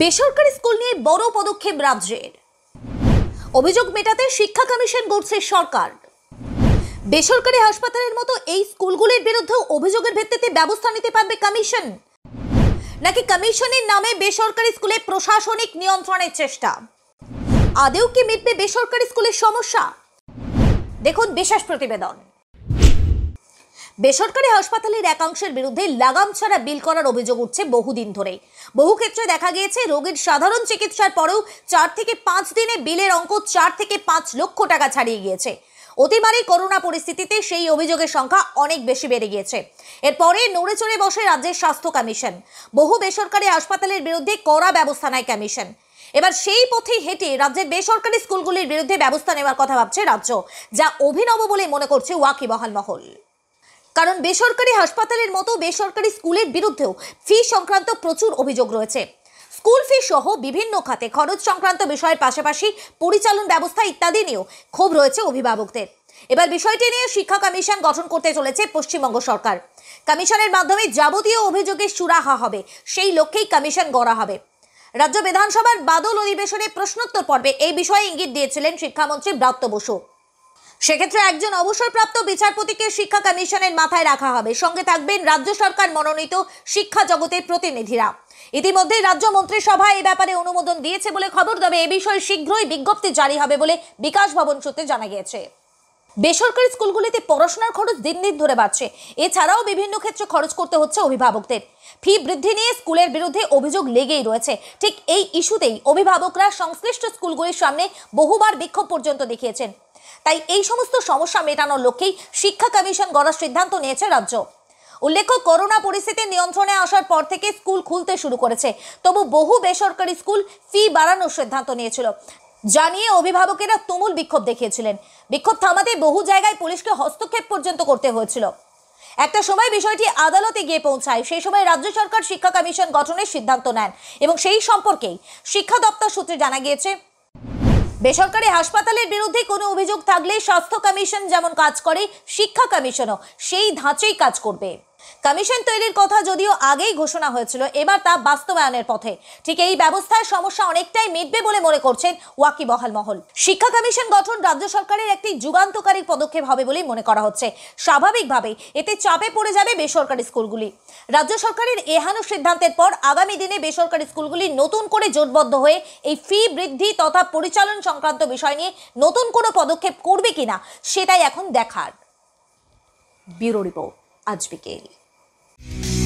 বেসরকারি স্কুল নিয়ে বড় পদক্ষেপ রাজ্যের অভিযোগ মেটাতে শিক্ষা কমিশন গড়ছে সরকার বেসরকারি হাসপাতালের মতো এই স্কুলগুলির বিরুদ্ধে অভিযোগের ভিত্তিতে ব্যবস্থা নিতে পারবে কমিশন নাকি কমিশনের নামে বেসরকারি স্কুলে প্রশাসনিক নিয়ন্ত্রণের চেষ্টা আদেও কি মিটবে বেসরকারি স্কুলের সমস্যা দেখুন বিশেষ প্রতিবেদন বেসরকারি হাসপাতালের একাংশের বিরুদ্ধে লাগাম ছাড়া বিল করার অভিযোগ উঠছে বহুদিন ধরেই বহু ক্ষেত্রে দেখা গিয়েছে রোগীর সাধারণ চিকিৎসার পরেও চার থেকে পাঁচ দিনে বিলের অঙ্ক চার থেকে পাঁচ লক্ষ টাকা ছাড়িয়ে গিয়েছে অতিমারি করোনা পরিস্থিতিতে সেই অভিযোগের সংখ্যা অনেক বেশি বেড়ে গিয়েছে এরপরে নড়ে চড়ে বসে রাজ্যের স্বাস্থ্য কমিশন বহু বেসরকারি হাসপাতালের বিরুদ্ধে কড়া ব্যবস্থা নেয় কমিশন এবার সেই পথে হেঁটে রাজ্যের বেসরকারি স্কুলগুলির বিরুদ্ধে ব্যবস্থা নেওয়ার কথা ভাবছে রাজ্য যা অভিনব বলে মনে করছে ওয়াকিবহাল মহল কারণ বেসরকারি হাসপাতালের মতো বেসরকারি স্কুলের বিরুদ্ধেও ফি সংক্রান্ত প্রচুর অভিযোগ রয়েছে স্কুল ফি সহ বিভিন্ন খাতে খরচ সংক্রান্ত বিষয়ের পাশাপাশি পরিচালন ব্যবস্থা ইত্যাদি নিয়েও ক্ষোভ রয়েছে অভিভাবকদের এবার বিষয়টি নিয়ে শিক্ষা কমিশন গঠন করতে চলেছে পশ্চিমবঙ্গ সরকার কমিশনের মাধ্যমে যাবতীয় অভিযোগের সুরাহা হবে সেই লক্ষ্যেই কমিশন গড়া হবে রাজ্য বিধানসভার বাদল অধিবেশনে প্রশ্নোত্তর পর্বে এই বিষয়ে ইঙ্গিত দিয়েছিলেন শিক্ষামন্ত্রী ব্রাত্য বসু সেক্ষেত্রে একজন অবসরপ্রাপ্ত বিচারপতিকে শিক্ষা কমিশনের মাথায় রাখা হবে সঙ্গে থাকবেন রাজ্য সরকার মনোনীত শিক্ষা জগতের প্রতিনিধিরা ইতিমধ্যে রাজ্য মন্ত্রিসভা এ ব্যাপারে অনুমোদন দিয়েছে বলে খবর তবে এ বিষয়ে শীঘ্রই বিজ্ঞপ্তি জারি হবে বলে বিকাশ ভবন সূত্রে জানা গিয়েছে বেসরকারি স্কুলগুলিতে পড়াশোনার খরচ দিন দিন ধরে বাড়ছে এছাড়াও বিভিন্ন ক্ষেত্রে খরচ করতে হচ্ছে অভিভাবকদের ফি বৃদ্ধি নিয়ে স্কুলের বিরুদ্ধে অভিযোগ লেগেই রয়েছে ঠিক এই ইস্যুতেই অভিভাবকরা সংশ্লিষ্ট স্কুলগুলির সামনে বহুবার বিক্ষোভ পর্যন্ত দেখিয়েছেন তাই এই সমস্ত সমস্যা মেটানোর লক্ষ্যেই শিক্ষা কমিশন গড়ার সিদ্ধান্ত নিয়েছে রাজ্য উল্লেখ্য করোনা পরিস্থিতি নিয়ন্ত্রণে আসার পর থেকে স্কুল খুলতে শুরু করেছে তবু বহু বেসরকারি স্কুল ফি বাড়ানোর সিদ্ধান্ত নিয়েছিল জানিয়ে অভিভাবকেরা তুমুল বিক্ষোভ দেখিয়েছিলেন বিক্ষোভ থামাতে বহু জায়গায় পুলিশকে হস্তক্ষেপ পর্যন্ত করতে হয়েছিল একটা সময় বিষয়টি আদালতে গিয়ে পৌঁছায় সেই সময় রাজ্য সরকার শিক্ষা কমিশন গঠনের সিদ্ধান্ত নেন এবং সেই সম্পর্কেই শিক্ষা দপ্তর সূত্রে জানা গিয়েছে বেসরকারি হাসপাতালের বিরুদ্ধে কোনো অভিযোগ থাকলে স্বাস্থ্য কমিশন যেমন কাজ করে শিক্ষা কমিশনও সেই ধাঁচেই কাজ করবে কমিশন তৈরির কথা যদিও আগেই ঘোষণা হয়েছিল এবার তা বাস্তবায়নের পথে ঠিক এই ব্যবস্থায় সমস্যা অনেকটাই মিটবে বলে মনে করছেন ওয়াকিবহাল মহল শিক্ষা কমিশন গঠন রাজ্য সরকারের একটি যুগান্তকারী পদক্ষেপ হবে বলে মনে করা হচ্ছে স্বাভাবিকভাবেই এতে চাপে পড়ে যাবে বেসরকারি স্কুলগুলি রাজ্য সরকারের এহানো সিদ্ধান্তের পর আগামী দিনে বেসরকারি স্কুলগুলি নতুন করে জোটবদ্ধ হয়ে এই ফি বৃদ্ধি তথা পরিচালন সংক্রান্ত বিষয় নিয়ে নতুন কোনো পদক্ষেপ করবে কিনা সেটাই এখন দেখার ব্যুরো রিপোর্ট आज